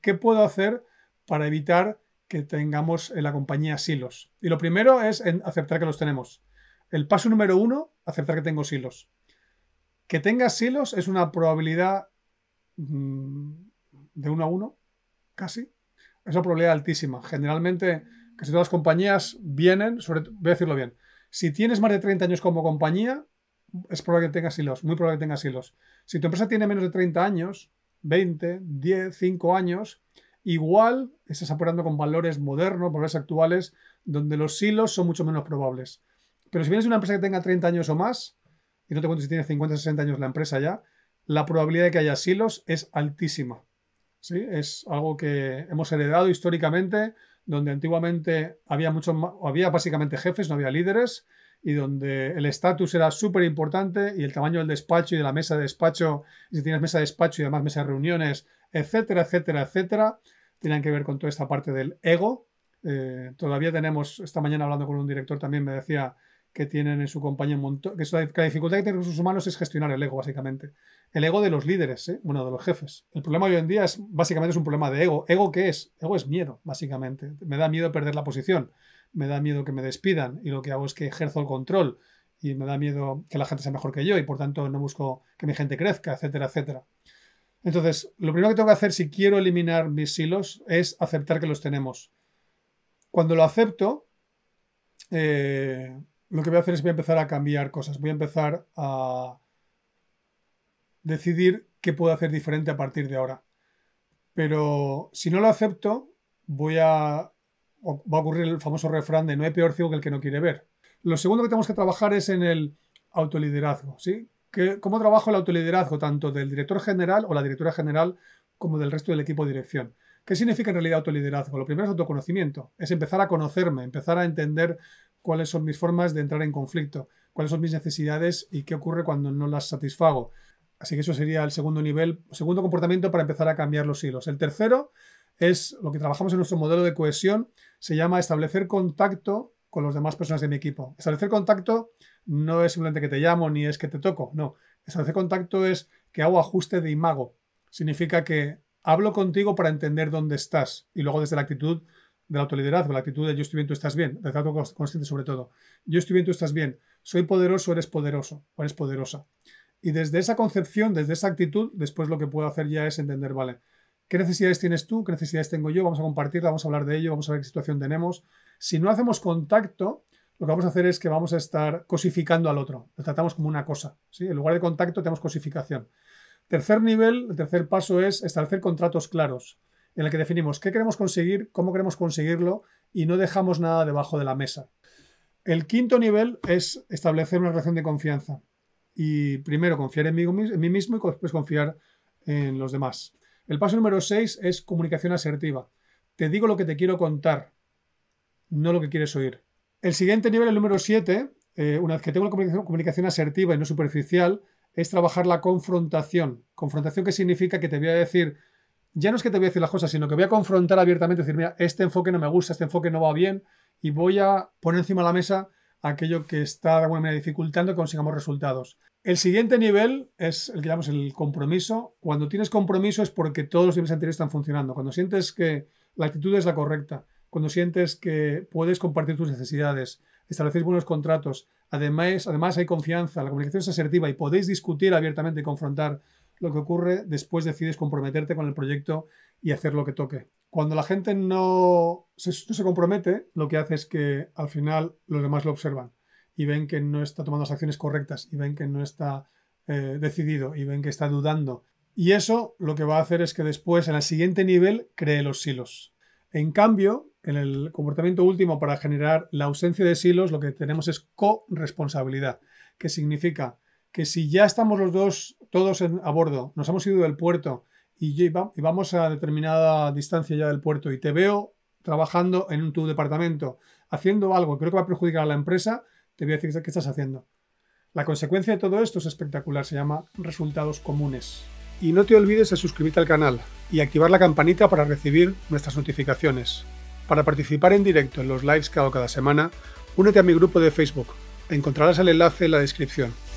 ¿Qué puedo hacer para evitar que tengamos en la compañía silos? Y lo primero es aceptar que los tenemos. El paso número uno, aceptar que tengo silos. Que tengas silos es una probabilidad mm, de uno a uno, casi. Es una probabilidad altísima. Generalmente, casi todas las compañías vienen, voy a decirlo bien, si tienes más de 30 años como compañía, es probable que tengas silos. muy probable que tengas silos. Si tu empresa tiene menos de 30 años, 20, 10, 5 años, igual estás apurando con valores modernos, valores actuales, donde los silos son mucho menos probables. Pero si vienes de una empresa que tenga 30 años o más, y no te cuento si tiene 50 o 60 años la empresa ya, la probabilidad de que haya silos es altísima. ¿sí? Es algo que hemos heredado históricamente, donde antiguamente había, había básicamente jefes, no había líderes, y donde el estatus era súper importante y el tamaño del despacho y de la mesa de despacho, y si tienes mesa de despacho y además mesa de reuniones, etcétera, etcétera, etcétera, tienen que ver con toda esta parte del ego. Eh, todavía tenemos, esta mañana hablando con un director también me decía que tienen en su compañía un montón, que, la dificultad que tienen los humanos es gestionar el ego, básicamente. El ego de los líderes, uno ¿eh? bueno, de los jefes. El problema hoy en día es, básicamente, es un problema de ego. ¿Ego qué es? Ego es miedo, básicamente. Me da miedo perder la posición me da miedo que me despidan y lo que hago es que ejerzo el control y me da miedo que la gente sea mejor que yo y por tanto no busco que mi gente crezca, etcétera, etcétera. Entonces, lo primero que tengo que hacer si quiero eliminar mis silos es aceptar que los tenemos. Cuando lo acepto, eh, lo que voy a hacer es voy a empezar a cambiar cosas, voy a empezar a decidir qué puedo hacer diferente a partir de ahora. Pero si no lo acepto, voy a va a ocurrir el famoso refrán de no hay peor ciego que el que no quiere ver. Lo segundo que tenemos que trabajar es en el autoliderazgo, ¿sí? ¿Cómo trabajo el autoliderazgo tanto del director general o la directora general como del resto del equipo de dirección? ¿Qué significa en realidad autoliderazgo? Lo primero es autoconocimiento, es empezar a conocerme, empezar a entender cuáles son mis formas de entrar en conflicto, cuáles son mis necesidades y qué ocurre cuando no las satisfago. Así que eso sería el segundo nivel, segundo comportamiento para empezar a cambiar los hilos. El tercero es lo que trabajamos en nuestro modelo de cohesión, se llama establecer contacto con las demás personas de mi equipo. Establecer contacto no es simplemente que te llamo ni es que te toco, no. Establecer contacto es que hago ajuste de imago. Significa que hablo contigo para entender dónde estás y luego desde la actitud del autoliderazgo, la actitud de yo estoy bien, tú estás bien, de trato consciente sobre todo. Yo estoy bien, tú estás bien. Soy poderoso, eres poderoso o eres poderosa. Y desde esa concepción, desde esa actitud, después lo que puedo hacer ya es entender, vale, ¿Qué necesidades tienes tú? ¿Qué necesidades tengo yo? Vamos a compartirla, vamos a hablar de ello, vamos a ver qué situación tenemos. Si no hacemos contacto, lo que vamos a hacer es que vamos a estar cosificando al otro. Lo tratamos como una cosa. En lugar de contacto, tenemos cosificación. Tercer nivel, el tercer paso es establecer contratos claros, en el que definimos qué queremos conseguir, cómo queremos conseguirlo y no dejamos nada debajo de la mesa. El quinto nivel es establecer una relación de confianza. Y primero confiar en mí mismo y después confiar en los demás. El paso número 6 es comunicación asertiva. Te digo lo que te quiero contar, no lo que quieres oír. El siguiente nivel, el número 7, eh, una vez que tengo la comunicación, comunicación asertiva y no superficial, es trabajar la confrontación. Confrontación que significa que te voy a decir, ya no es que te voy a decir las cosas, sino que voy a confrontar abiertamente, decir, mira, este enfoque no me gusta, este enfoque no va bien, y voy a poner encima de la mesa aquello que está de dificultando que consigamos resultados. El siguiente nivel es el que llamamos el compromiso. Cuando tienes compromiso es porque todos los niveles anteriores están funcionando. Cuando sientes que la actitud es la correcta, cuando sientes que puedes compartir tus necesidades, establecer buenos contratos, además, además hay confianza, la comunicación es asertiva y podéis discutir abiertamente y confrontar lo que ocurre, después decides comprometerte con el proyecto y hacer lo que toque. Cuando la gente no se, no se compromete, lo que hace es que al final los demás lo observan y ven que no está tomando las acciones correctas y ven que no está eh, decidido y ven que está dudando. Y eso lo que va a hacer es que después, en el siguiente nivel, cree los silos. En cambio, en el comportamiento último para generar la ausencia de silos, lo que tenemos es corresponsabilidad, que significa que si ya estamos los dos, todos a bordo, nos hemos ido del puerto y, y vamos a determinada distancia ya del puerto y te veo trabajando en tu departamento, haciendo algo que creo que va a perjudicar a la empresa, te voy a decir qué estás haciendo. La consecuencia de todo esto es espectacular, se llama resultados comunes. Y no te olvides de suscribirte al canal y activar la campanita para recibir nuestras notificaciones. Para participar en directo en los lives que hago cada semana, únete a mi grupo de Facebook. Encontrarás el enlace en la descripción.